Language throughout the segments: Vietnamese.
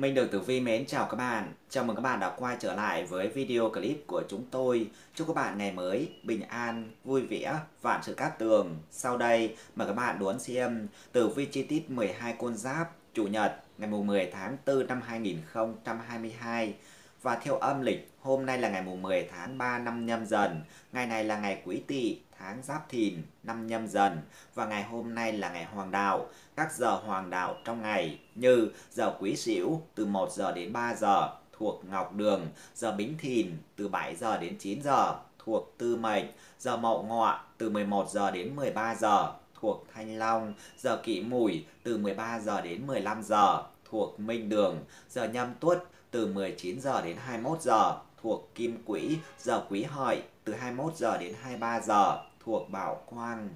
Minh Đường Tử Vi mến chào các bạn. Chào mừng các bạn đã quay trở lại với video clip của chúng tôi. Chúc các bạn ngày mới bình an, vui vẻ, vạn sự cát tường. Sau đây, mời các bạn đón xem Tử Vi chi tiết 12 con giáp Chủ nhật ngày 10 tháng 4 năm 2022 và theo âm lịch hôm nay là ngày 10 tháng 3 năm nhâm dần, ngày này là ngày quý tỵ, tháng Giáp Thìn, năm Nhâm Dần và ngày hôm nay là ngày Hoàng đạo. Các giờ Hoàng đạo trong ngày như giờ Quý Sửu từ 1 giờ đến 3 giờ thuộc Ngọc Đường, giờ Bính Thìn từ 7 giờ đến 9 giờ thuộc Tư Mệnh, giờ Mậu Ngọ từ 11 giờ đến 13 giờ thuộc Thanh Long, giờ Kỷ Mùi từ 13 giờ đến 15 giờ thuộc Minh Đường, giờ Nhâm Tuất từ 19 giờ đến 21 giờ thuộc Kim Quỹ, giờ Quý Hợi từ 21 giờ đến 23 giờ thuộc Bảo Quang.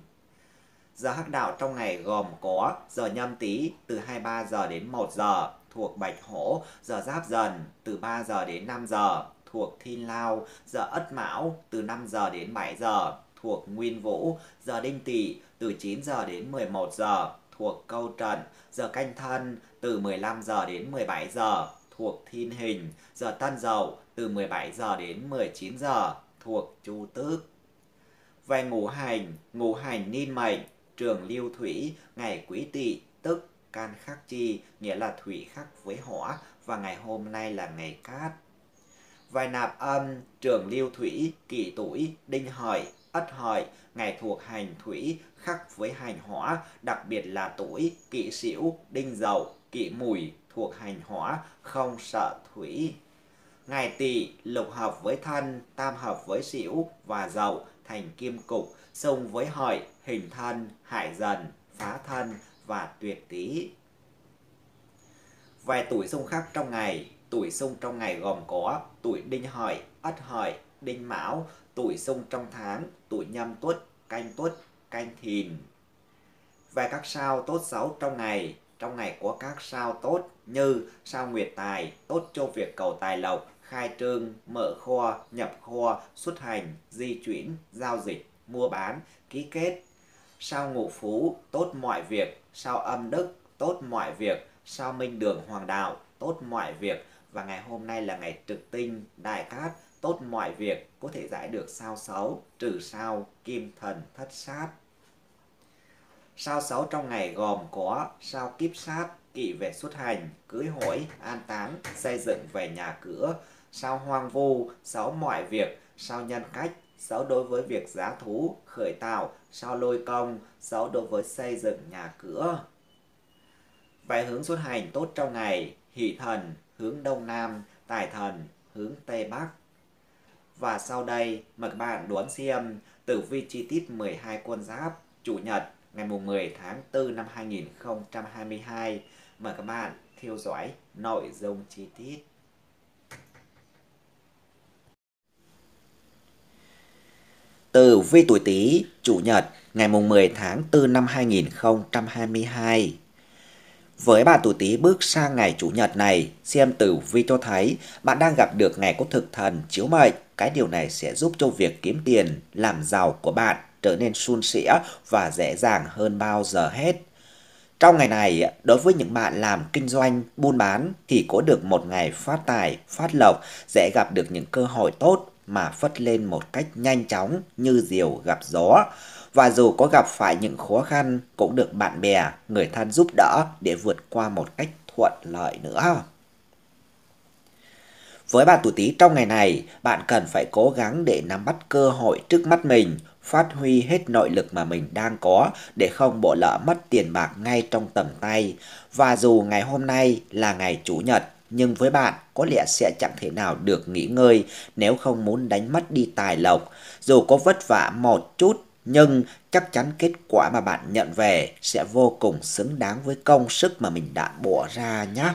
Giờ hắc đạo trong ngày gồm có giờ nhâm tý từ 23 giờ đến 1 giờ thuộc Bạch Hổ, giờ Giáp Dần từ 3 giờ đến 5 giờ thuộc Thiên Lao, giờ Ất Mão từ 5 giờ đến 7 giờ thuộc Nguyên Vũ, giờ Đinh Tỵ từ 9 giờ đến 11 giờ thuộc Câu Trần, giờ Canh Thân từ 15 giờ đến 17 giờ thuộc Thiên Hình, giờ Tân Dậu từ 17 giờ đến 19 giờ thuộc Chu Tước về ngũ hành, ngũ hành ninh mệnh, trường lưu thủy, ngày quý tỵ tức can khắc chi, nghĩa là thủy khắc với hỏa và ngày hôm nay là ngày cát. Vài nạp âm, trường lưu thủy, kỷ tuổi, đinh hợi, ất hợi, ngày thuộc hành thủy, khắc với hành hỏa, đặc biệt là tuổi, kỷ sửu, đinh dậu, kỷ mùi, thuộc hành hỏa, không sợ thủy. Ngày tỵ lục hợp với thân, tam hợp với sửu và dậu, thành kim cục, xông với hợi, hình thân, hại dần, phá thân và tuyệt tý. Vài tuổi xung khác trong ngày, tuổi xung trong ngày gồm có tuổi đinh hợi, ất hợi, đinh mão, tuổi xung trong tháng, tuổi nhâm tuất, canh tuất, canh thìn. vài các sao tốt xấu trong ngày, trong ngày có các sao tốt như sao nguyệt tài, tốt cho việc cầu tài lộc, khai trương, mở kho, nhập kho, xuất hành, di chuyển, giao dịch, mua bán, ký kết. Sao ngũ phú, tốt mọi việc, sao âm đức, tốt mọi việc, sao minh đường hoàng đạo, tốt mọi việc. Và ngày hôm nay là ngày trực tinh, đại cát, tốt mọi việc, có thể giải được sao xấu, trừ sao, kim thần, thất sát. Sao xấu trong ngày gồm có sao kiếp sát, kỵ về xuất hành, cưới hỏi, an táng, xây dựng về nhà cửa, sao hoang vu, sáu mọi việc, sao nhân cách, sáu đối với việc giá thú, khởi tạo, sao lôi công, sáu đối với xây dựng nhà cửa. Vài hướng xuất hành tốt trong ngày, hỷ thần, hướng đông nam, tài thần, hướng tây bắc. Và sau đây, mời các bạn đoán xem tử vi chi tiết 12 quân giáp, chủ nhật, ngày 10 tháng 4 năm 2022. Mời các bạn theo dõi nội dung chi tiết. Tử vi tuổi Tý, Chủ nhật, ngày mùng 10 tháng 4 năm 2022. Với bạn tuổi Tý bước sang ngày Chủ nhật này, xem tử vi cho thấy bạn đang gặp được ngày có thực thần chiếu mệnh. Cái điều này sẽ giúp cho việc kiếm tiền, làm giàu của bạn trở nên suôn sẻ và dễ dàng hơn bao giờ hết. Trong ngày này, đối với những bạn làm kinh doanh, buôn bán thì có được một ngày phát tài, phát lộc, dễ gặp được những cơ hội tốt mà phất lên một cách nhanh chóng như diều gặp gió. Và dù có gặp phải những khó khăn cũng được bạn bè, người thân giúp đỡ để vượt qua một cách thuận lợi nữa. Với bạn tuổi Tý trong ngày này, bạn cần phải cố gắng để nắm bắt cơ hội trước mắt mình, phát huy hết nội lực mà mình đang có để không bỏ lỡ mất tiền bạc ngay trong tầm tay. Và dù ngày hôm nay là ngày Chủ nhật, nhưng với bạn có lẽ sẽ chẳng thể nào được nghỉ ngơi nếu không muốn đánh mất đi tài lộc. Dù có vất vả một chút nhưng chắc chắn kết quả mà bạn nhận về sẽ vô cùng xứng đáng với công sức mà mình đã bỏ ra nhé.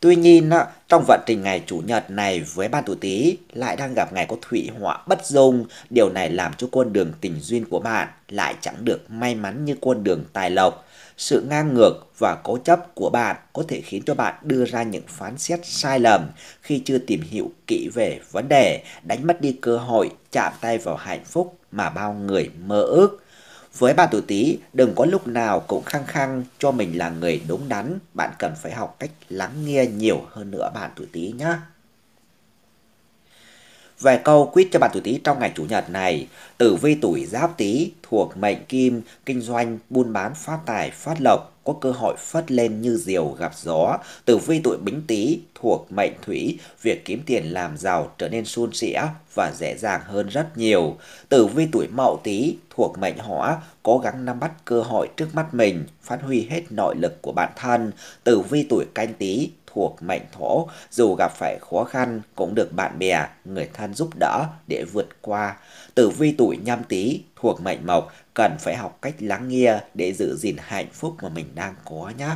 Tuy nhiên, trong vận trình ngày Chủ nhật này với ban tuổi Tý lại đang gặp ngày có thủy họa bất dung, điều này làm cho con đường tình duyên của bạn lại chẳng được may mắn như con đường tài lộc sự ngang ngược và cố chấp của bạn có thể khiến cho bạn đưa ra những phán xét sai lầm khi chưa tìm hiểu kỹ về vấn đề, đánh mất đi cơ hội chạm tay vào hạnh phúc mà bao người mơ ước. Với bạn tuổi Tý, đừng có lúc nào cũng khăng khăng cho mình là người đúng đắn, bạn cần phải học cách lắng nghe nhiều hơn nữa bạn tuổi Tý nhé. Vài câu quyết cho bạn tuổi Tý trong ngày chủ nhật này. Tử vi tuổi Giáp Tý thuộc mệnh Kim, kinh doanh, buôn bán phát tài, phát lộc, có cơ hội phất lên như diều gặp gió. Tử vi tuổi Bính Tý thuộc mệnh Thủy, việc kiếm tiền làm giàu trở nên suôn sẻ và dễ dàng hơn rất nhiều. Tử vi tuổi Mậu Tý thuộc mệnh Hỏa, cố gắng nắm bắt cơ hội trước mắt mình, phát huy hết nội lực của bản thân. Tử vi tuổi Canh Tý thuộc mệnh thổ, dù gặp phải khó khăn cũng được bạn bè, người thân giúp đỡ để vượt qua. Tử vi tuổi nhâm tý thuộc mệnh mộc cần phải học cách lắng nghe để giữ gìn hạnh phúc mà mình đang có nhé.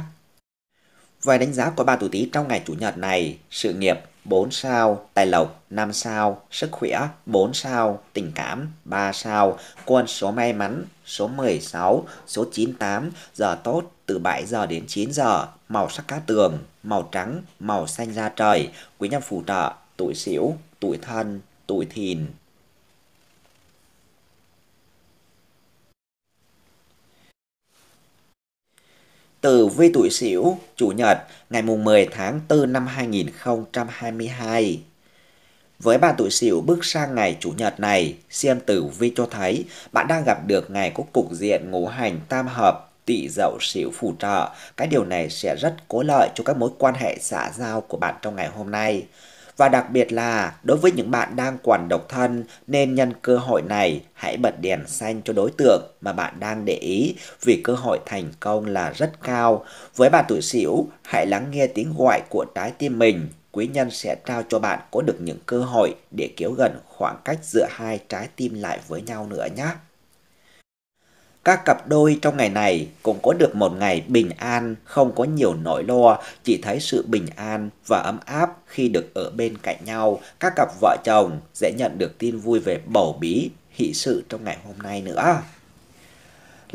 Vài đánh giá của ba tuổi Tý trong ngày chủ nhật này, sự nghiệp 4 sao, tài lộc 5 sao, sức khỏe 4 sao, tình cảm 3 sao, quân số may mắn số 16, số 98, giờ tốt từ 7 giờ đến 9 giờ, màu sắc cá tường, màu trắng, màu xanh da trời, quý nhân phù trợ, tuổi xỉu, tuổi thân, tuổi thìn. từ vi tuổi Sửu, Chủ nhật, ngày mùng 10 tháng 4 năm 2022. Với bạn tuổi Sửu bước sang ngày Chủ nhật này, xem tử vi cho thấy bạn đang gặp được ngày có cục diện ngũ hành tam hợp tỷ dậu xỉu phù trợ. Cái điều này sẽ rất có lợi cho các mối quan hệ xã giao của bạn trong ngày hôm nay. Và đặc biệt là đối với những bạn đang còn độc thân nên nhân cơ hội này hãy bật đèn xanh cho đối tượng mà bạn đang để ý vì cơ hội thành công là rất cao. Với bạn tuổi Sửu, hãy lắng nghe tiếng gọi của trái tim mình. Quý nhân sẽ trao cho bạn có được những cơ hội để kéo gần khoảng cách giữa hai trái tim lại với nhau nữa nhé. Các cặp đôi trong ngày này cũng có được một ngày bình an, không có nhiều nỗi lo, chỉ thấy sự bình an và ấm áp khi được ở bên cạnh nhau. Các cặp vợ chồng sẽ nhận được tin vui về bầu bí, hỷ sự trong ngày hôm nay nữa.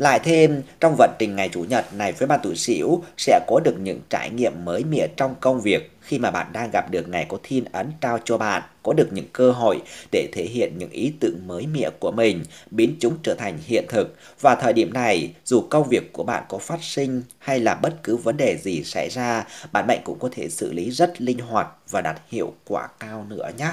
Lại thêm, trong vận trình ngày Chủ nhật này với bạn tuổi Sửu sẽ có được những trải nghiệm mới mẻ trong công việc khi mà bạn đang gặp được ngày có thiên ấn trao cho bạn, có được những cơ hội để thể hiện những ý tưởng mới mẻ của mình, biến chúng trở thành hiện thực. Và thời điểm này, dù công việc của bạn có phát sinh hay là bất cứ vấn đề gì xảy ra, bạn mệnh cũng có thể xử lý rất linh hoạt và đạt hiệu quả cao nữa nhé.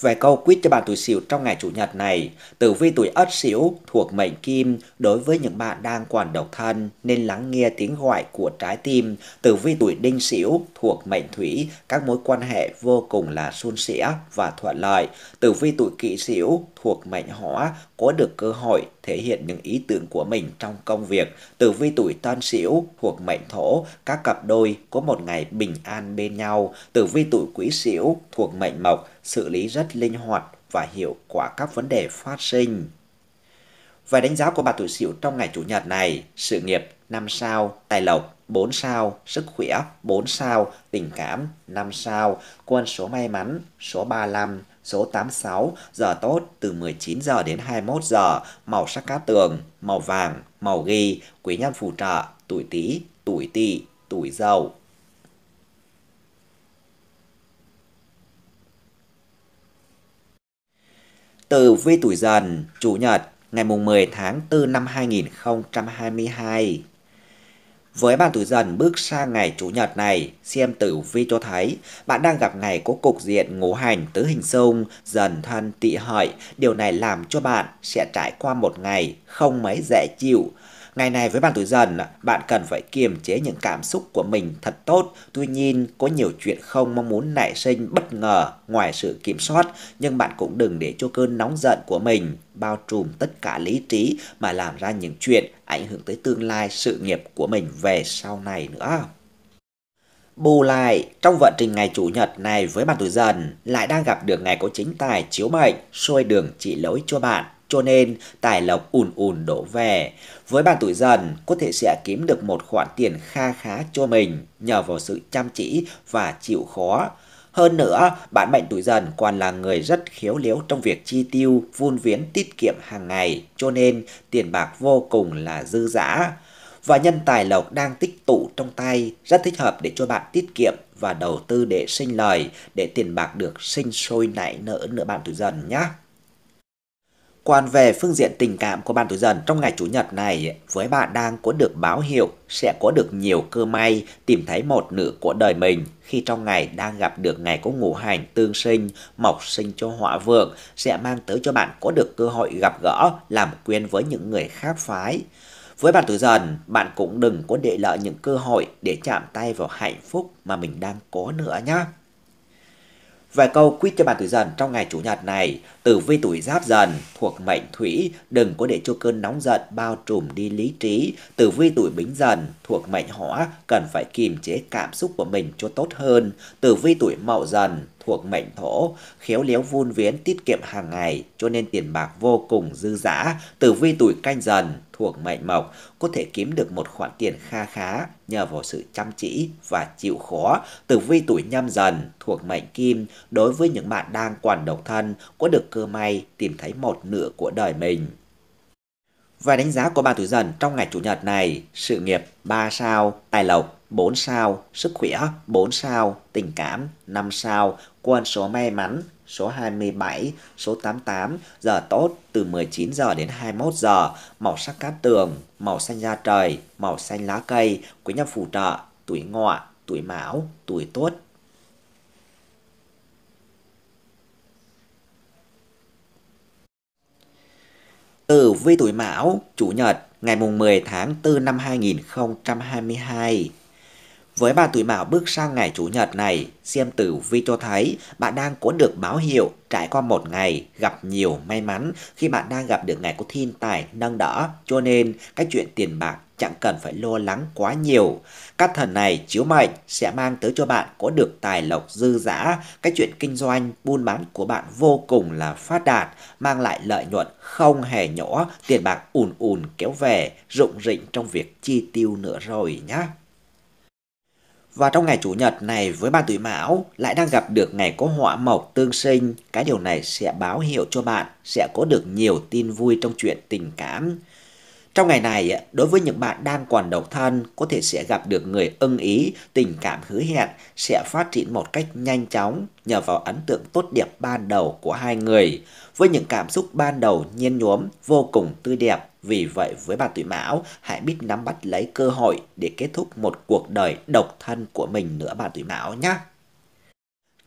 Về câu quýt cho bạn tuổi Sửu trong ngày chủ nhật này, tử vi tuổi Ất Sửu thuộc mệnh Kim đối với những bạn đang còn độc thân nên lắng nghe tiếng gọi của trái tim. Tử vi tuổi Đinh Sửu thuộc mệnh Thủy, các mối quan hệ vô cùng là suôn sẻ và thuận lợi. Tử vi tuổi Kỷ Sửu thuộc mệnh hỏa có được cơ hội thể hiện những ý tưởng của mình trong công việc. từ vi tuổi Tân Sửu thuộc mệnh Thổ, các cặp đôi có một ngày bình an bên nhau. từ vi tuổi Quý Sửu thuộc mệnh Mộc, xử lý rất linh hoạt và hiệu quả các vấn đề phát sinh. Về đánh giá của bà tuổi Sửu trong ngày chủ nhật này, sự nghiệp 5 sao, tài lộc 4 sao, sức khỏe 4 sao, tình cảm 5 sao, quân số may mắn số 35, số 86, giờ tốt từ 19 giờ đến 21 giờ, màu sắc cát tường, màu vàng, màu ghi, quý nhân phù trợ, tuổi Tý, tuổi Tỵ, tuổi Dậu. từ vi tuổi dần, chủ nhật, ngày mùng 10 tháng 4 năm 2022. Với bàn tuổi dần bước sang ngày Chủ nhật này, xem tử vi cho thấy bạn đang gặp ngày có cục diện ngũ hành tứ hình xung, dần thân tị hợi. Điều này làm cho bạn sẽ trải qua một ngày không mấy dễ chịu Ngày này với bạn tuổi dần, bạn cần phải kiềm chế những cảm xúc của mình thật tốt. Tuy nhiên, có nhiều chuyện không mong muốn nảy sinh bất ngờ ngoài sự kiểm soát, nhưng bạn cũng đừng để cho cơn nóng giận của mình bao trùm tất cả lý trí mà làm ra những chuyện ảnh hưởng tới tương lai sự nghiệp của mình về sau này nữa. Bù lại, trong vận trình ngày Chủ nhật này với bạn tuổi dần, lại đang gặp được ngày có chính tài chiếu mệnh, xôi đường chỉ lối cho bạn cho nên tài lộc ùn ùn đổ về. Với bạn tuổi dần, có thể sẽ kiếm được một khoản tiền kha khá cho mình nhờ vào sự chăm chỉ và chịu khó. Hơn nữa, bạn mệnh tuổi dần còn là người rất khiếu léo trong việc chi tiêu, vun viễn tiết kiệm hàng ngày, cho nên tiền bạc vô cùng là dư dả. Và nhân tài lộc đang tích tụ trong tay rất thích hợp để cho bạn tiết kiệm và đầu tư để sinh lời, để tiền bạc được sinh sôi nảy nở nữa bạn tuổi dần nhé. Quan về phương diện tình cảm của bạn tuổi dần trong ngày Chủ nhật này, với bạn đang có được báo hiệu sẽ có được nhiều cơ may tìm thấy một nửa của đời mình khi trong ngày đang gặp được ngày có ngũ hành tương sinh, mộc sinh cho họa vượng sẽ mang tới cho bạn có được cơ hội gặp gỡ, làm quen với những người khác phái. Với bạn tuổi dần, bạn cũng đừng có để lợi những cơ hội để chạm tay vào hạnh phúc mà mình đang có nữa nhé. Vài câu quýt cho bạn tuổi dần trong ngày chủ nhật này, tử vi tuổi giáp dần thuộc mệnh thủy, đừng có để cho cơn nóng giận bao trùm đi lý trí. Tử vi tuổi bính dần thuộc mệnh hỏa, cần phải kiềm chế cảm xúc của mình cho tốt hơn. Tử vi tuổi mậu dần thuộc mệnh thổ, khéo léo vun viến tiết kiệm hàng ngày, cho nên tiền bạc vô cùng dư dả. Tử vi tuổi canh dần thuộc mệnh mộc có thể kiếm được một khoản tiền kha khá nhờ vào sự chăm chỉ và chịu khó từ vi tuổi nhâm dần thuộc mệnh kim đối với những bạn đang còn độc thân có được cơ may tìm thấy một nửa của đời mình. Và đánh giá của bạn tuổi dần trong ngày chủ nhật này, sự nghiệp 3 sao, tài lộc 4 sao, sức khỏe 4 sao, tình cảm 5 sao, quân số may mắn số 27, số 88, giờ tốt từ 19 giờ đến 21 giờ, màu sắc cát tường, màu xanh da trời, màu xanh lá cây, quý nhân phù trợ, tuổi ngọ, tuổi mão, tuổi tuất, Từ vi tuổi Mão, Chủ nhật, ngày mùng 10 tháng 4 năm 2022. Với bà tuổi Mão bước sang ngày Chủ nhật này, xem tử vi cho thấy bạn đang có được báo hiệu trải qua một ngày gặp nhiều may mắn khi bạn đang gặp được ngày có thiên tài nâng đỡ, cho nên các chuyện tiền bạc chẳng cần phải lo lắng quá nhiều. Các thần này chiếu mệnh sẽ mang tới cho bạn có được tài lộc dư dả, các chuyện kinh doanh, buôn bán của bạn vô cùng là phát đạt, mang lại lợi nhuận không hề nhỏ, tiền bạc ùn ùn kéo về, rụng rịnh trong việc chi tiêu nữa rồi nhé. Và trong ngày Chủ nhật này với bạn tuổi Mão lại đang gặp được ngày có họa mộc tương sinh. Cái điều này sẽ báo hiệu cho bạn sẽ có được nhiều tin vui trong chuyện tình cảm trong ngày này, đối với những bạn đang còn độc thân, có thể sẽ gặp được người ưng ý, tình cảm hứa hẹn sẽ phát triển một cách nhanh chóng nhờ vào ấn tượng tốt đẹp ban đầu của hai người. Với những cảm xúc ban đầu nhiên nhuốm, vô cùng tươi đẹp, vì vậy với bà tuổi mão, hãy biết nắm bắt lấy cơ hội để kết thúc một cuộc đời độc thân của mình nữa bà tuổi mão nhé.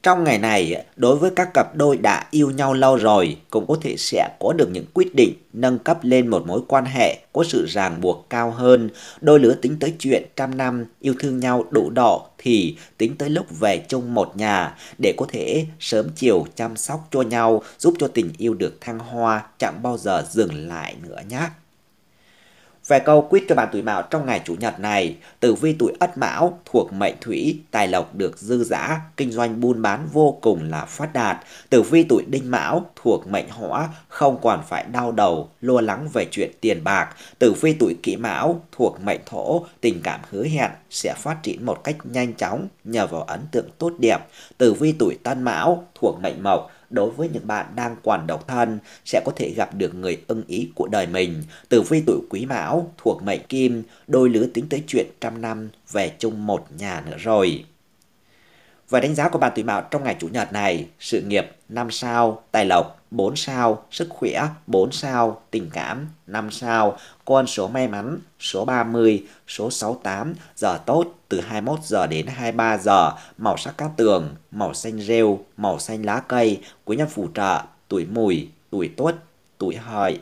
Trong ngày này, đối với các cặp đôi đã yêu nhau lâu rồi, cũng có thể sẽ có được những quyết định nâng cấp lên một mối quan hệ có sự ràng buộc cao hơn. Đôi lứa tính tới chuyện trăm năm yêu thương nhau đủ đỏ thì tính tới lúc về chung một nhà để có thể sớm chiều chăm sóc cho nhau, giúp cho tình yêu được thăng hoa chẳng bao giờ dừng lại nữa nhé. Về câu quyết cho bạn tuổi mão trong ngày chủ nhật này, tử vi tuổi ất mão thuộc mệnh thủy, tài lộc được dư dả, kinh doanh buôn bán vô cùng là phát đạt. Tử vi tuổi đinh mão thuộc mệnh hỏa, không còn phải đau đầu, lo lắng về chuyện tiền bạc. Tử vi tuổi kỷ mão thuộc mệnh thổ, tình cảm hứa hẹn sẽ phát triển một cách nhanh chóng nhờ vào ấn tượng tốt đẹp. Tử vi tuổi tân mão thuộc mệnh mộc, đối với những bạn đang còn độc thân sẽ có thể gặp được người ưng ý của đời mình. từ vi tuổi quý mão thuộc mệnh kim, đôi lứa tính tới chuyện trăm năm về chung một nhà nữa rồi. Và đánh giá của bạn tuổi mão trong ngày Chủ nhật này, sự nghiệp 5 sao, tài lộc 4 sao, sức khỏe 4 sao, tình cảm 5 sao, con số may mắn số 30, số 68, giờ tốt từ 21 giờ đến 23 giờ, màu sắc cát tường, màu xanh rêu, màu xanh lá cây, quý nhân phù trợ, tuổi mùi, tuổi tốt, tuổi hợi.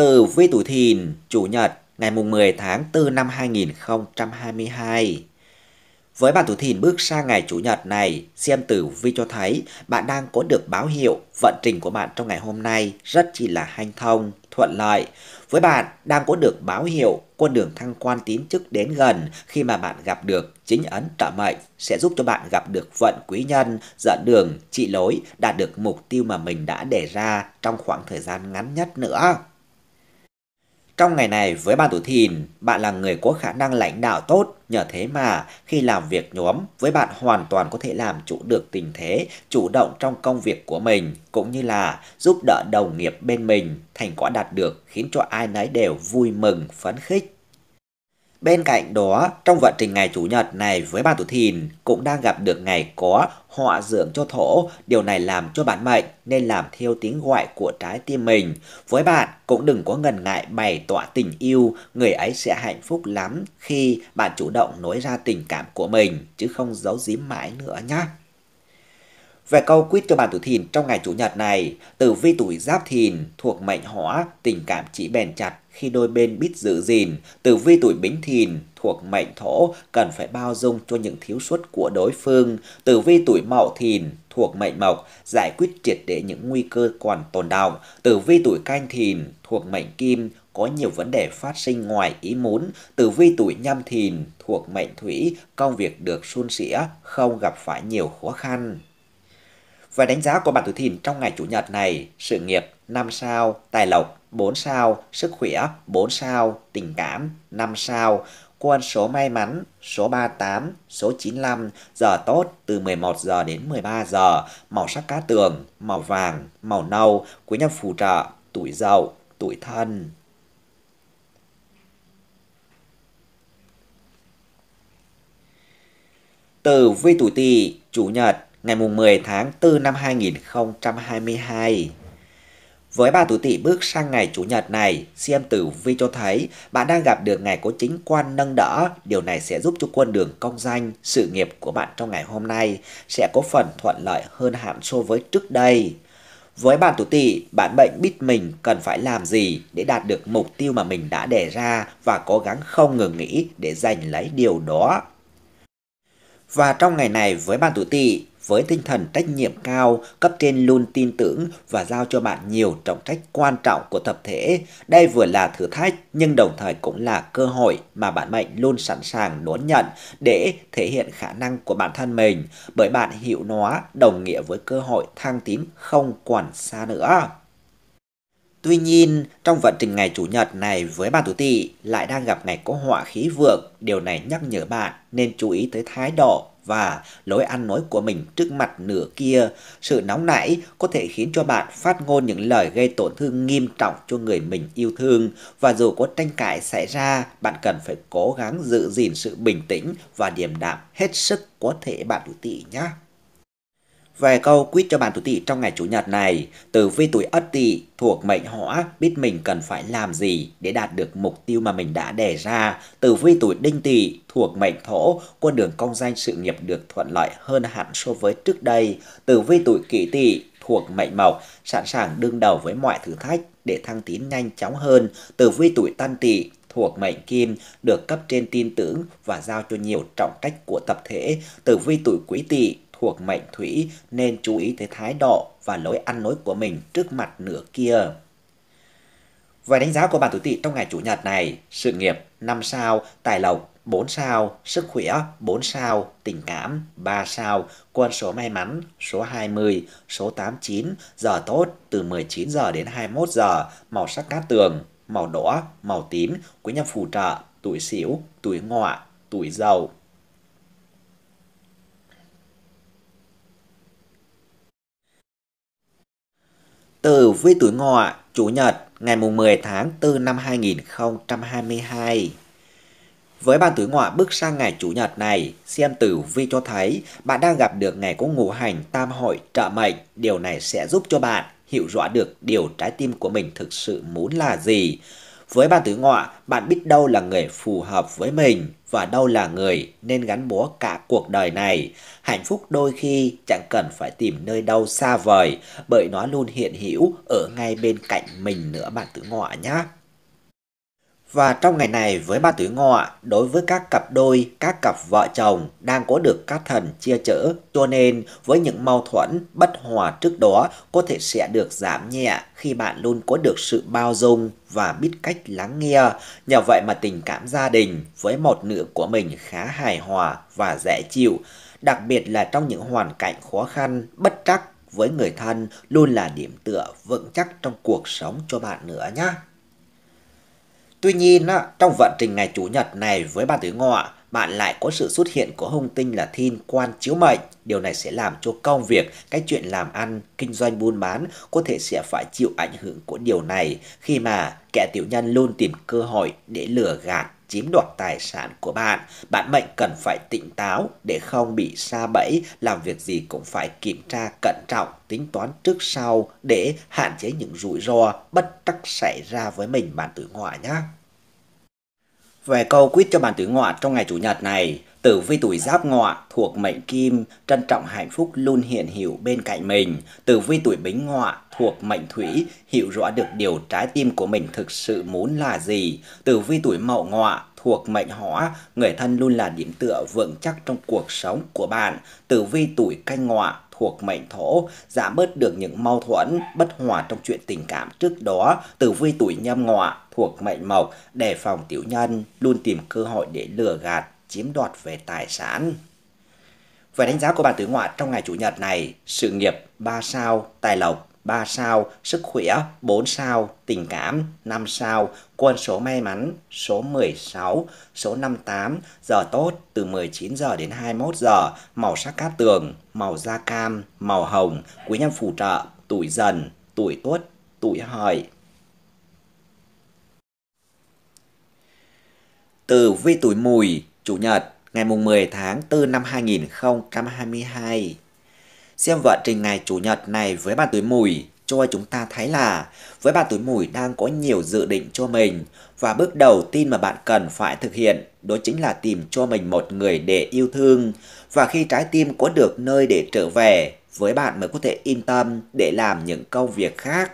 Tử vi tuổi thìn, Chủ nhật, ngày mùng 10 tháng 4 năm 2022. Với bạn tuổi thìn bước sang ngày Chủ nhật này, xem tử vi cho thấy bạn đang có được báo hiệu vận trình của bạn trong ngày hôm nay rất chỉ là hanh thông, thuận lợi. Với bạn đang có được báo hiệu con đường thăng quan tiến chức đến gần khi mà bạn gặp được chính ấn trợ mệnh sẽ giúp cho bạn gặp được vận quý nhân, dẫn đường, trị lối, đạt được mục tiêu mà mình đã đề ra trong khoảng thời gian ngắn nhất nữa. Trong ngày này với ban tuổi thìn, bạn là người có khả năng lãnh đạo tốt, nhờ thế mà khi làm việc nhóm với bạn hoàn toàn có thể làm chủ được tình thế, chủ động trong công việc của mình cũng như là giúp đỡ đồng nghiệp bên mình, thành quả đạt được khiến cho ai nấy đều vui mừng, phấn khích. Bên cạnh đó, trong vận trình ngày Chủ nhật này với bạn tuổi thìn cũng đang gặp được ngày có họa dưỡng cho thổ, điều này làm cho bạn mệnh nên làm theo tiếng gọi của trái tim mình. Với bạn cũng đừng có ngần ngại bày tỏ tình yêu, người ấy sẽ hạnh phúc lắm khi bạn chủ động nói ra tình cảm của mình chứ không giấu giếm mãi nữa nhé. Về câu quyết cho bà tuổi thìn trong ngày Chủ nhật này, tử vi tuổi giáp thìn thuộc mệnh hỏa, tình cảm chỉ bền chặt khi đôi bên biết giữ gìn. Tử vi tuổi bính thìn thuộc mệnh thổ cần phải bao dung cho những thiếu suất của đối phương. Tử vi tuổi mậu thìn thuộc mệnh mộc giải quyết triệt để những nguy cơ còn tồn đọng. Tử vi tuổi canh thìn thuộc mệnh kim có nhiều vấn đề phát sinh ngoài ý muốn. Tử vi tuổi nhâm thìn thuộc mệnh thủy công việc được suôn sẻ không gặp phải nhiều khó khăn. Và đánh giá của bạn tuổi thìn trong ngày Chủ nhật này, sự nghiệp 5 sao, tài lộc 4 sao, sức khỏe 4 sao, tình cảm 5 sao, quân số may mắn số 38, số 95, giờ tốt từ 11 giờ đến 13 giờ, màu sắc cá tường, màu vàng, màu nâu, quý nhân phù trợ, tuổi dậu, tuổi thân. từ vi tuổi tỵ, chủ nhật ngày 10 tháng 4 năm 2022. Với bà tuổi tỵ bước sang ngày Chủ nhật này, xem tử vi cho thấy bạn đang gặp được ngày có chính quan nâng đỡ. Điều này sẽ giúp cho quân đường công danh, sự nghiệp của bạn trong ngày hôm nay sẽ có phần thuận lợi hơn hẳn so với trước đây. Với bạn tuổi tỵ, bạn bệnh biết mình cần phải làm gì để đạt được mục tiêu mà mình đã đề ra và cố gắng không ngừng nghỉ để giành lấy điều đó. Và trong ngày này với bạn tuổi tỵ, với tinh thần trách nhiệm cao, cấp trên luôn tin tưởng và giao cho bạn nhiều trọng trách quan trọng của tập thể. Đây vừa là thử thách nhưng đồng thời cũng là cơ hội mà bạn mệnh luôn sẵn sàng đón nhận để thể hiện khả năng của bản thân mình. Bởi bạn hiểu nó đồng nghĩa với cơ hội thăng tiến không còn xa nữa. Tuy nhiên, trong vận trình ngày Chủ nhật này với bạn tuổi tỵ lại đang gặp ngày có họa khí vượng, điều này nhắc nhở bạn nên chú ý tới thái độ và lối ăn nói của mình trước mặt nửa kia. Sự nóng nảy có thể khiến cho bạn phát ngôn những lời gây tổn thương nghiêm trọng cho người mình yêu thương và dù có tranh cãi xảy ra, bạn cần phải cố gắng giữ gìn sự bình tĩnh và điềm đạm hết sức có thể bạn tỷ nhé. Vài câu quýt cho bạn tuổi tỵ trong ngày Chủ nhật này, từ vi tuổi ất tỵ thuộc mệnh hỏa biết mình cần phải làm gì để đạt được mục tiêu mà mình đã đề ra. từ vi tuổi đinh tỵ thuộc mệnh thổ, con đường công danh sự nghiệp được thuận lợi hơn hẳn so với trước đây. từ vi tuổi kỷ tỵ thuộc mệnh mộc, sẵn sàng đương đầu với mọi thử thách để thăng tiến nhanh chóng hơn. từ vi tuổi tân tỵ thuộc mệnh kim được cấp trên tin tưởng và giao cho nhiều trọng trách của tập thể. từ vi tuổi quý tỵ thuộc mệnh thủy nên chú ý tới thái độ và lối ăn nói của mình trước mặt nửa kia. Về đánh giá của bạn tuổi tỵ trong ngày chủ nhật này, sự nghiệp 5 sao, tài lộc 4 sao, sức khỏe 4 sao, tình cảm 3 sao, quân số may mắn số 20, số 89, giờ tốt từ 19 giờ đến 21 giờ, màu sắc cát tường, màu đỏ, màu tím, quý nhân phù trợ, tuổi xỉu, tuổi ngọ, tuổi dậu. Tử vi tuổi ngọ, Chủ nhật, ngày mùng 10 tháng 4 năm 2022. Với bạn tuổi ngọ bước sang ngày Chủ nhật này, xem tử vi cho thấy bạn đang gặp được ngày có ngũ hành tam hội trợ mệnh. Điều này sẽ giúp cho bạn hiểu rõ được điều trái tim của mình thực sự muốn là gì với bạn tứ ngọ, bạn biết đâu là người phù hợp với mình và đâu là người nên gắn bó cả cuộc đời này. Hạnh phúc đôi khi chẳng cần phải tìm nơi đâu xa vời bởi nó luôn hiện hữu ở ngay bên cạnh mình nữa bạn tứ ngọ nhé. Và trong ngày này với ba tuổi ngọ, đối với các cặp đôi, các cặp vợ chồng đang có được các thần chia chở, cho nên với những mâu thuẫn, bất hòa trước đó có thể sẽ được giảm nhẹ khi bạn luôn có được sự bao dung và biết cách lắng nghe. Nhờ vậy mà tình cảm gia đình với một nửa của mình khá hài hòa và dễ chịu, đặc biệt là trong những hoàn cảnh khó khăn, bất trắc với người thân luôn là điểm tựa vững chắc trong cuộc sống cho bạn nữa nhé. Tuy nhiên, trong vận trình ngày Chủ nhật này với ba tử ngọ, bạn lại có sự xuất hiện của hung tinh là thiên quan chiếu mệnh. Điều này sẽ làm cho công việc, cái chuyện làm ăn, kinh doanh buôn bán có thể sẽ phải chịu ảnh hưởng của điều này khi mà kẻ tiểu nhân luôn tìm cơ hội để lừa gạt chiếm đoạt tài sản của bạn. Bạn mệnh cần phải tỉnh táo để không bị xa bẫy, làm việc gì cũng phải kiểm tra cẩn trọng, tính toán trước sau để hạn chế những rủi ro bất trắc xảy ra với mình bạn tử ngọa nhé. Về câu quyết cho bạn tử ngọa trong ngày Chủ nhật này, Tử vi tuổi giáp ngọ thuộc mệnh kim, trân trọng hạnh phúc luôn hiện hữu bên cạnh mình. Tử vi tuổi bính ngọ thuộc mệnh Thủy hiểu rõ được điều trái tim của mình thực sự muốn là gì. Từ vi tuổi mậu ngọ thuộc mệnh hỏa, người thân luôn là điểm tựa vững chắc trong cuộc sống của bạn. Tử vi tuổi canh ngọ thuộc mệnh thổ, giảm bớt được những mâu thuẫn, bất hòa trong chuyện tình cảm trước đó. Tử vi tuổi nhâm ngọ thuộc mệnh mộc, đề phòng tiểu nhân, luôn tìm cơ hội để lừa gạt, chiếm đoạt về tài sản. Về đánh giá của bạn tử ngoại trong ngày Chủ nhật này, sự nghiệp 3 sao, tài lộc 3 sao sức khỏe, 4 sao tình cảm, 5 sao quân số may mắn, số 16, số 58, giờ tốt từ 19 giờ đến 21 giờ, màu sắc cát tường, màu da cam, màu hồng, quý nhân phù trợ, tuổi dần, tuổi tuất, tuổi hợi. Từ vi tuổi mùi, chủ nhật, ngày mùng 10 tháng 4 năm 2022. Xem vận trình ngày Chủ nhật này với bàn tuổi mùi cho chúng ta thấy là với bạn tuổi mùi đang có nhiều dự định cho mình và bước đầu tiên mà bạn cần phải thực hiện đó chính là tìm cho mình một người để yêu thương và khi trái tim có được nơi để trở về với bạn mới có thể yên tâm để làm những công việc khác.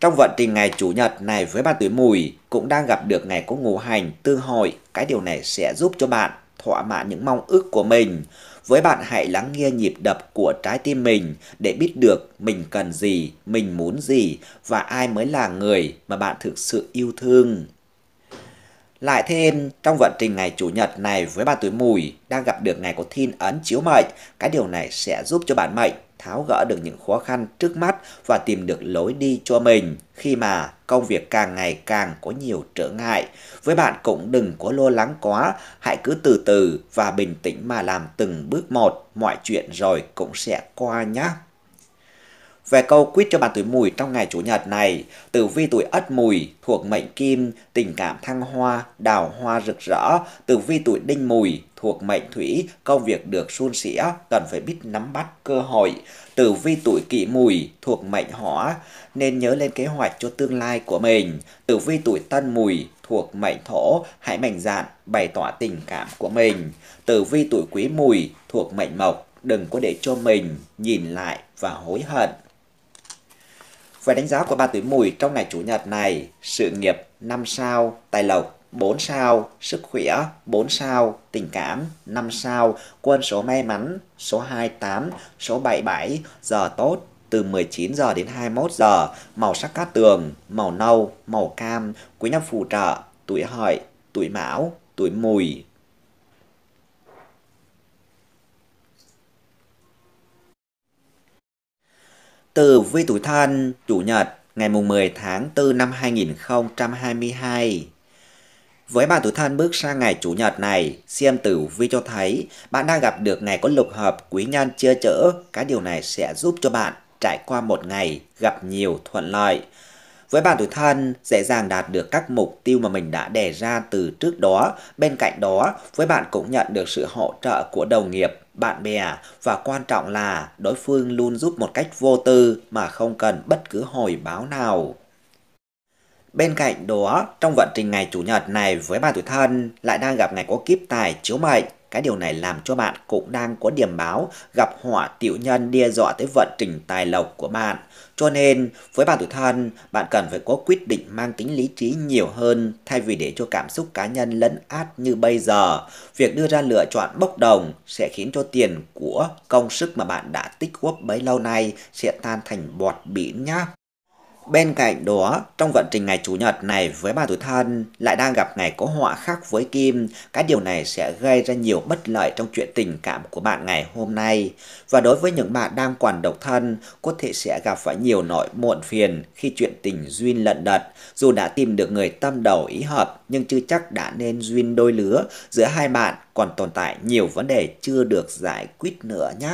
Trong vận trình ngày Chủ nhật này với bạn tuổi mùi cũng đang gặp được ngày có ngũ hành tương hội, cái điều này sẽ giúp cho bạn thỏa mãn những mong ước của mình với bạn hãy lắng nghe nhịp đập của trái tim mình để biết được mình cần gì, mình muốn gì và ai mới là người mà bạn thực sự yêu thương. Lại thêm, trong vận trình ngày Chủ nhật này với ba tuổi mùi đang gặp được ngày có thiên ấn chiếu mệnh, cái điều này sẽ giúp cho bạn mệnh tháo gỡ được những khó khăn trước mắt và tìm được lối đi cho mình khi mà công việc càng ngày càng có nhiều trở ngại. Với bạn cũng đừng có lo lắng quá, hãy cứ từ từ và bình tĩnh mà làm từng bước một, mọi chuyện rồi cũng sẽ qua nhé. Về câu quyết cho bạn tuổi mùi trong ngày Chủ nhật này, tử vi tuổi ất mùi thuộc mệnh kim, tình cảm thăng hoa, đào hoa rực rỡ, tử vi tuổi đinh mùi, thuộc mệnh thủy, công việc được suôn sẻ, cần phải biết nắm bắt cơ hội. Tử vi tuổi kỷ mùi thuộc mệnh hỏa, nên nhớ lên kế hoạch cho tương lai của mình. Tử vi tuổi tân mùi thuộc mệnh thổ, hãy mạnh dạn bày tỏ tình cảm của mình. Tử vi tuổi quý mùi thuộc mệnh mộc, đừng có để cho mình nhìn lại và hối hận. Về đánh giá của ba tuổi mùi trong ngày chủ nhật này, sự nghiệp 5 sao, tài lộc 4 sao sức khỏe, 4 sao tình cảm, 5 sao quân số may mắn, số 28, số 77, giờ tốt từ 19 giờ đến 21 giờ, màu sắc cát tường, màu nâu, màu cam, quý nhân phù trợ, tuổi hợi, tuổi mão, tuổi mùi, từ vi tuổi thân, Chủ nhật, ngày mùng 10 tháng 4 năm 2022. Với bạn tuổi thân bước sang ngày Chủ nhật này, xem tử vi cho thấy bạn đang gặp được ngày có lục hợp quý nhân chia chở. Cái điều này sẽ giúp cho bạn trải qua một ngày gặp nhiều thuận lợi. Với bạn tuổi thân, dễ dàng đạt được các mục tiêu mà mình đã đề ra từ trước đó. Bên cạnh đó, với bạn cũng nhận được sự hỗ trợ của đồng nghiệp, bạn bè và quan trọng là đối phương luôn giúp một cách vô tư mà không cần bất cứ hồi báo nào. Bên cạnh đó, trong vận trình ngày Chủ nhật này với bạn tuổi thân lại đang gặp ngày có kiếp tài chiếu mệnh. Cái điều này làm cho bạn cũng đang có điểm báo gặp họa tiểu nhân đe dọa tới vận trình tài lộc của bạn. Cho nên, với bạn tuổi thân, bạn cần phải có quyết định mang tính lý trí nhiều hơn thay vì để cho cảm xúc cá nhân lấn át như bây giờ. Việc đưa ra lựa chọn bốc đồng sẽ khiến cho tiền của công sức mà bạn đã tích góp bấy lâu nay sẽ tan thành bọt biển nhá. Bên cạnh đó, trong vận trình ngày Chủ nhật này với bà tuổi thân lại đang gặp ngày có họa khác với Kim, cái điều này sẽ gây ra nhiều bất lợi trong chuyện tình cảm của bạn ngày hôm nay. Và đối với những bạn đang còn độc thân, có thể sẽ gặp phải nhiều nỗi muộn phiền khi chuyện tình duyên lận đật. Dù đã tìm được người tâm đầu ý hợp, nhưng chưa chắc đã nên duyên đôi lứa giữa hai bạn còn tồn tại nhiều vấn đề chưa được giải quyết nữa nhé.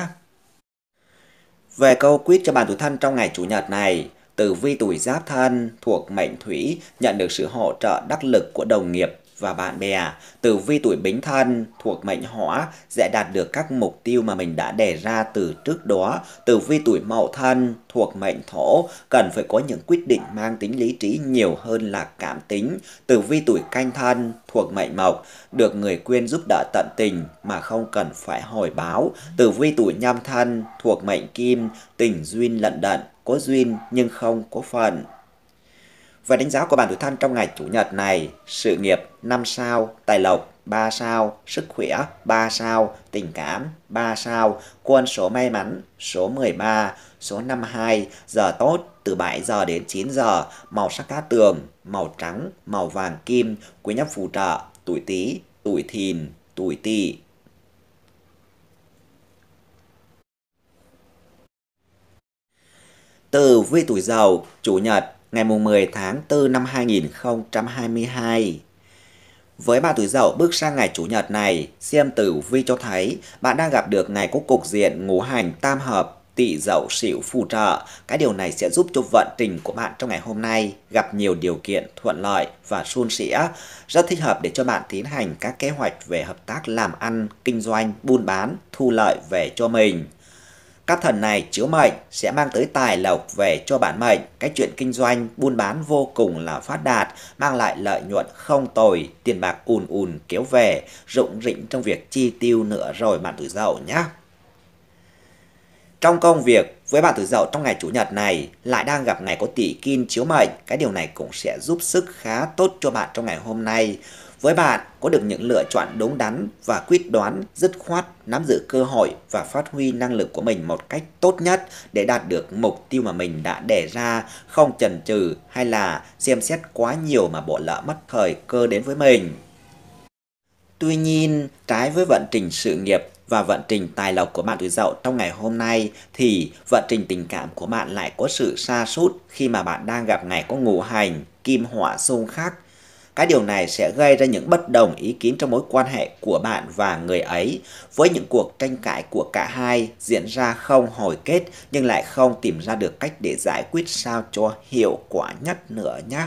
Về câu quyết cho bạn tuổi thân trong ngày Chủ nhật này, tử vi tuổi giáp thân thuộc mệnh thủy nhận được sự hỗ trợ đắc lực của đồng nghiệp và bạn bè. Tử vi tuổi bính thân thuộc mệnh hỏa sẽ đạt được các mục tiêu mà mình đã đề ra từ trước đó. Tử vi tuổi mậu thân thuộc mệnh thổ cần phải có những quyết định mang tính lý trí nhiều hơn là cảm tính. Tử vi tuổi canh thân thuộc mệnh mộc được người quyên giúp đỡ tận tình mà không cần phải hồi báo. Tử vi tuổi nhâm thân thuộc mệnh kim tình duyên lận đận có duyên nhưng không có phận. Và đánh giá của bản tuổi thân trong ngày Chủ nhật này, sự nghiệp 5 sao, tài lộc 3 sao, sức khỏe 3 sao, tình cảm 3 sao, quân số may mắn số 13, số 52, giờ tốt từ 7 giờ đến 9 giờ, màu sắc cát tường, màu trắng, màu vàng kim, quý nhân phù trợ, tuổi Tý, tuổi Thìn, tuổi Tỵ. từ Vi Tuổi Dậu, Chủ nhật, ngày mùng 10 tháng 4 năm 2022. Với bạn tuổi dậu bước sang ngày chủ nhật này, xem tử vi cho thấy bạn đang gặp được ngày có cục diện ngũ hành tam hợp, tỵ dậu sửu phù trợ. Cái điều này sẽ giúp cho vận trình của bạn trong ngày hôm nay gặp nhiều điều kiện thuận lợi và suôn sẻ, rất thích hợp để cho bạn tiến hành các kế hoạch về hợp tác làm ăn, kinh doanh, buôn bán, thu lợi về cho mình. Các thần này chiếu mệnh sẽ mang tới tài lộc về cho bản mệnh. Cái chuyện kinh doanh, buôn bán vô cùng là phát đạt, mang lại lợi nhuận không tồi, tiền bạc ùn ùn kéo về, rụng rịnh trong việc chi tiêu nữa rồi bạn tuổi dậu nhé. Trong công việc, với bạn tuổi dậu trong ngày chủ nhật này lại đang gặp ngày có tỷ kim chiếu mệnh, cái điều này cũng sẽ giúp sức khá tốt cho bạn trong ngày hôm nay. Với bạn, có được những lựa chọn đúng đắn và quyết đoán, dứt khoát, nắm giữ cơ hội và phát huy năng lực của mình một cách tốt nhất để đạt được mục tiêu mà mình đã đề ra, không chần chừ hay là xem xét quá nhiều mà bỏ lỡ mất thời cơ đến với mình. Tuy nhiên, trái với vận trình sự nghiệp và vận trình tài lộc của bạn tuổi dậu trong ngày hôm nay thì vận trình tình cảm của bạn lại có sự xa sút khi mà bạn đang gặp ngày có ngũ hành kim hỏa xung khắc cái điều này sẽ gây ra những bất đồng ý kiến trong mối quan hệ của bạn và người ấy, với những cuộc tranh cãi của cả hai diễn ra không hồi kết nhưng lại không tìm ra được cách để giải quyết sao cho hiệu quả nhất nữa nhé.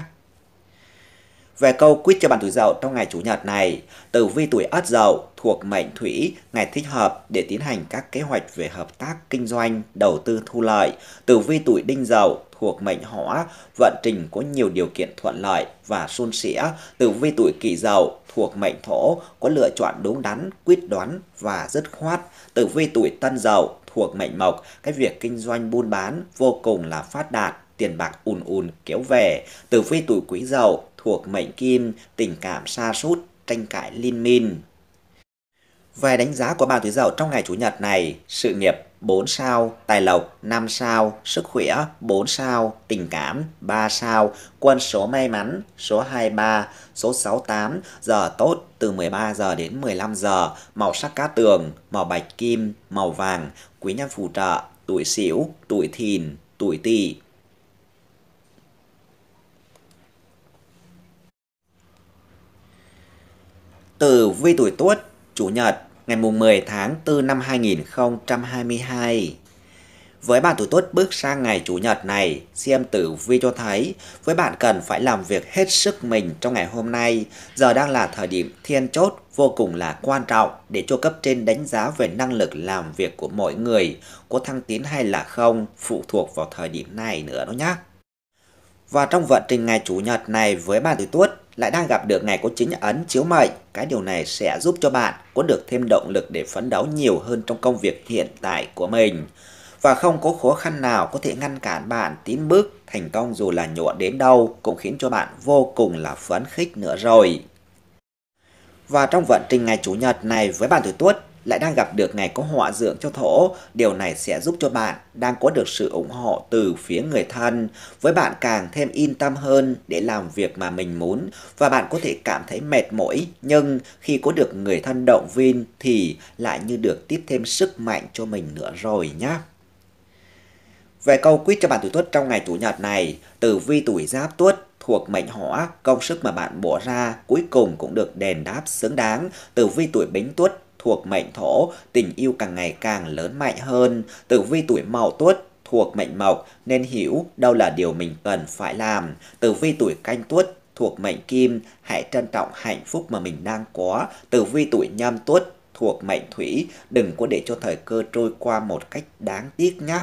Về câu quyết cho bạn tuổi dậu trong ngày Chủ nhật này, tử vi tuổi ất dậu thuộc mệnh thủy, ngày thích hợp để tiến hành các kế hoạch về hợp tác, kinh doanh, đầu tư thu lợi. Tử vi tuổi đinh dậu thuộc mệnh hỏa vận trình có nhiều điều kiện thuận lợi và suôn sẻ, tử vi tuổi kỷ dậu thuộc mệnh thổ có lựa chọn đúng đắn, quyết đoán và dứt khoát. Tử vi tuổi tân dậu thuộc mệnh mộc, cái việc kinh doanh buôn bán vô cùng là phát đạt, tiền bạc ùn ùn kéo về. Tử vi tuổi quý dậu thuộc mệnh kim, tình cảm xa sút tranh cãi liên minh. Về đánh giá của bà Thúy Dậu trong ngày Chủ nhật này, sự nghiệp 4 sao, tài lộc 5 sao, sức khỏe 4 sao, tình cảm 3 sao, quân số may mắn số 23, số 68, giờ tốt từ 13 giờ đến 15 giờ, màu sắc cá tường, màu bạch kim, màu vàng, quý nhân phù trợ, tuổi xỉu, tuổi thìn, tuổi tỵ. từ vi tuổi tuất Chủ nhật ngày mùng 10 tháng 4 năm 2022. Với bạn tuổi tốt bước sang ngày Chủ nhật này, xem tử vi cho thấy với bạn cần phải làm việc hết sức mình trong ngày hôm nay. Giờ đang là thời điểm thiên chốt vô cùng là quan trọng để cho cấp trên đánh giá về năng lực làm việc của mỗi người, có thăng tiến hay là không, phụ thuộc vào thời điểm này nữa đó nhé. Và trong vận trình ngày Chủ nhật này với bạn tuổi tuất lại đang gặp được ngày có chính ấn chiếu mệnh. Cái điều này sẽ giúp cho bạn có được thêm động lực để phấn đấu nhiều hơn trong công việc hiện tại của mình. Và không có khó khăn nào có thể ngăn cản bạn tiến bước thành công dù là nhỏ đến đâu cũng khiến cho bạn vô cùng là phấn khích nữa rồi. Và trong vận trình ngày Chủ nhật này với bạn tuổi Tuất lại đang gặp được ngày có họa dưỡng cho thổ, điều này sẽ giúp cho bạn đang có được sự ủng hộ từ phía người thân, với bạn càng thêm yên tâm hơn để làm việc mà mình muốn và bạn có thể cảm thấy mệt mỏi nhưng khi có được người thân động viên thì lại như được tiếp thêm sức mạnh cho mình nữa rồi nhé. Về câu quyết cho bạn tuổi tuất trong ngày chủ nhật này, từ vi tuổi giáp tuất thuộc mệnh hỏa, công sức mà bạn bỏ ra cuối cùng cũng được đền đáp xứng đáng. từ vi tuổi bính tuất thuộc mệnh thổ, tình yêu càng ngày càng lớn mạnh hơn. Tử vi tuổi mậu tuất thuộc mệnh mộc nên hiểu đâu là điều mình cần phải làm. Tử vi tuổi canh tuất thuộc mệnh kim, hãy trân trọng hạnh phúc mà mình đang có. Tử vi tuổi nhâm tuất thuộc mệnh thủy, đừng có để cho thời cơ trôi qua một cách đáng tiếc nhé.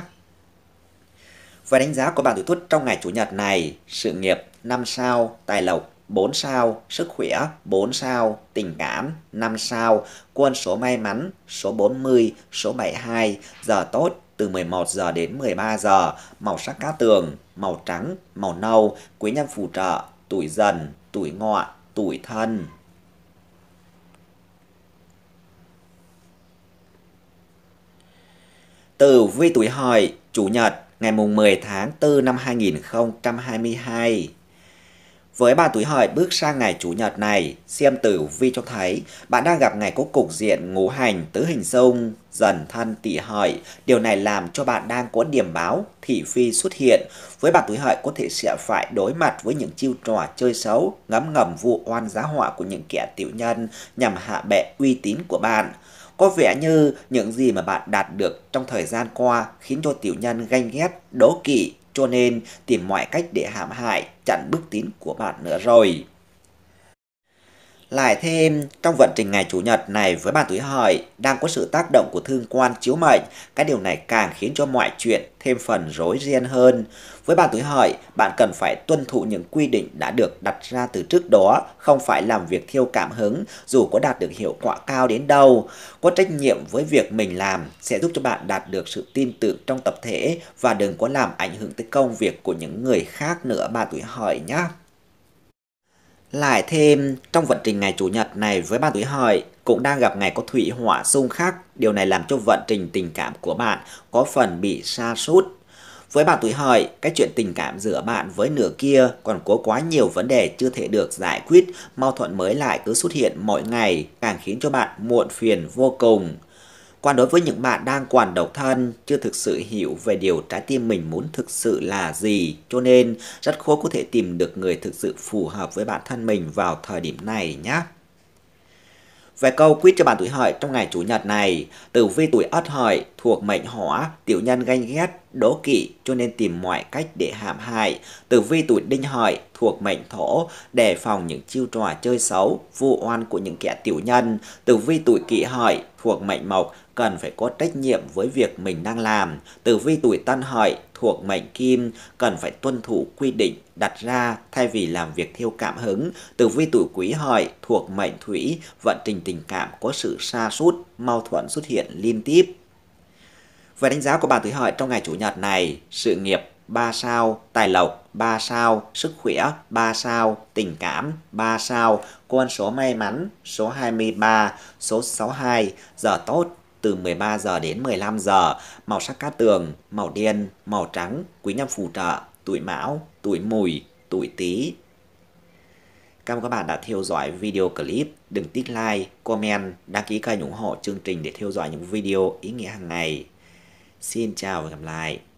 Và đánh giá của bạn tuổi tuất trong ngày chủ nhật này, sự nghiệp năm sao, tài lộc 4 sao sức khỏe, 4 sao tình cảm, 5 sao quân số may mắn, số 40, số 72, giờ tốt từ 11 giờ đến 13 giờ, màu sắc cá tường, màu trắng, màu nâu, quý nhân phù trợ, tuổi dần, tuổi ngọ, tuổi thân. từ vi tuổi hợi, chủ nhật, ngày mùng 10 tháng 4 năm 2022. Với bà tuổi hợi bước sang ngày Chủ nhật này, xem tử vi cho thấy bạn đang gặp ngày có cục diện ngũ hành tứ hình sông, dần thân tỵ hợi. Điều này làm cho bạn đang có điểm báo thị phi xuất hiện. Với bà tuổi hợi có thể sẽ phải đối mặt với những chiêu trò chơi xấu, ngấm ngầm vụ oan giá họa của những kẻ tiểu nhân nhằm hạ bệ uy tín của bạn. Có vẻ như những gì mà bạn đạt được trong thời gian qua khiến cho tiểu nhân ganh ghét, đố kỵ, cho nên tìm mọi cách để hãm hại chặn bước tiến của bạn nữa rồi. Lại thêm, trong vận trình ngày Chủ nhật này với bàn tuổi hợi đang có sự tác động của thương quan chiếu mệnh, cái điều này càng khiến cho mọi chuyện thêm phần rối ren hơn. Với bàn tuổi hợi, bạn cần phải tuân thủ những quy định đã được đặt ra từ trước đó, không phải làm việc thiêu cảm hứng dù có đạt được hiệu quả cao đến đâu. Có trách nhiệm với việc mình làm sẽ giúp cho bạn đạt được sự tin tưởng trong tập thể và đừng có làm ảnh hưởng tới công việc của những người khác nữa bàn tuổi hợi nhé. Lại thêm, trong vận trình ngày Chủ nhật này với bạn tuổi hợi cũng đang gặp ngày có thủy hỏa xung khắc, điều này làm cho vận trình tình cảm của bạn có phần bị sa sút. Với bạn tuổi hợi, cái chuyện tình cảm giữa bạn với nửa kia còn có quá nhiều vấn đề chưa thể được giải quyết, mâu thuẫn mới lại cứ xuất hiện mỗi ngày, càng khiến cho bạn muộn phiền vô cùng. Còn đối với những bạn đang còn độc thân, chưa thực sự hiểu về điều trái tim mình muốn thực sự là gì, cho nên rất khó có thể tìm được người thực sự phù hợp với bản thân mình vào thời điểm này nhé. Về câu quyết cho bạn tuổi hợi trong ngày Chủ nhật này, từ vi tuổi ất hợi thuộc mệnh hỏa, tiểu nhân ganh ghét, đố kỵ cho nên tìm mọi cách để hãm hại. từ vi tuổi đinh hợi thuộc mệnh thổ, đề phòng những chiêu trò chơi xấu, vu oan của những kẻ tiểu nhân. từ vi tuổi kỷ hợi thuộc mệnh mộc, cần phải có trách nhiệm với việc mình đang làm. từ vi tuổi tân hợi thuộc mệnh kim cần phải tuân thủ quy định đặt ra thay vì làm việc theo cảm hứng. từ vi tuổi quý hợi thuộc mệnh thủy vận trình tình cảm có sự xa sút mâu thuẫn xuất hiện liên tiếp. Về đánh giá của bạn tuổi hợi trong ngày chủ nhật này, sự nghiệp 3 sao, tài lộc 3 sao, sức khỏe 3 sao, tình cảm 3 sao, con số may mắn số 23, số 62, giờ tốt từ 13 giờ đến 15 giờ, màu sắc cát tường, màu đen, màu trắng, quý nhân phù trợ, tuổi mão, tuổi mùi, tuổi tý. Cảm ơn các bạn đã theo dõi video clip. Đừng tích like, comment, đăng ký kênh ủng hộ chương trình để theo dõi những video ý nghĩa hàng ngày. Xin chào và gặp lại.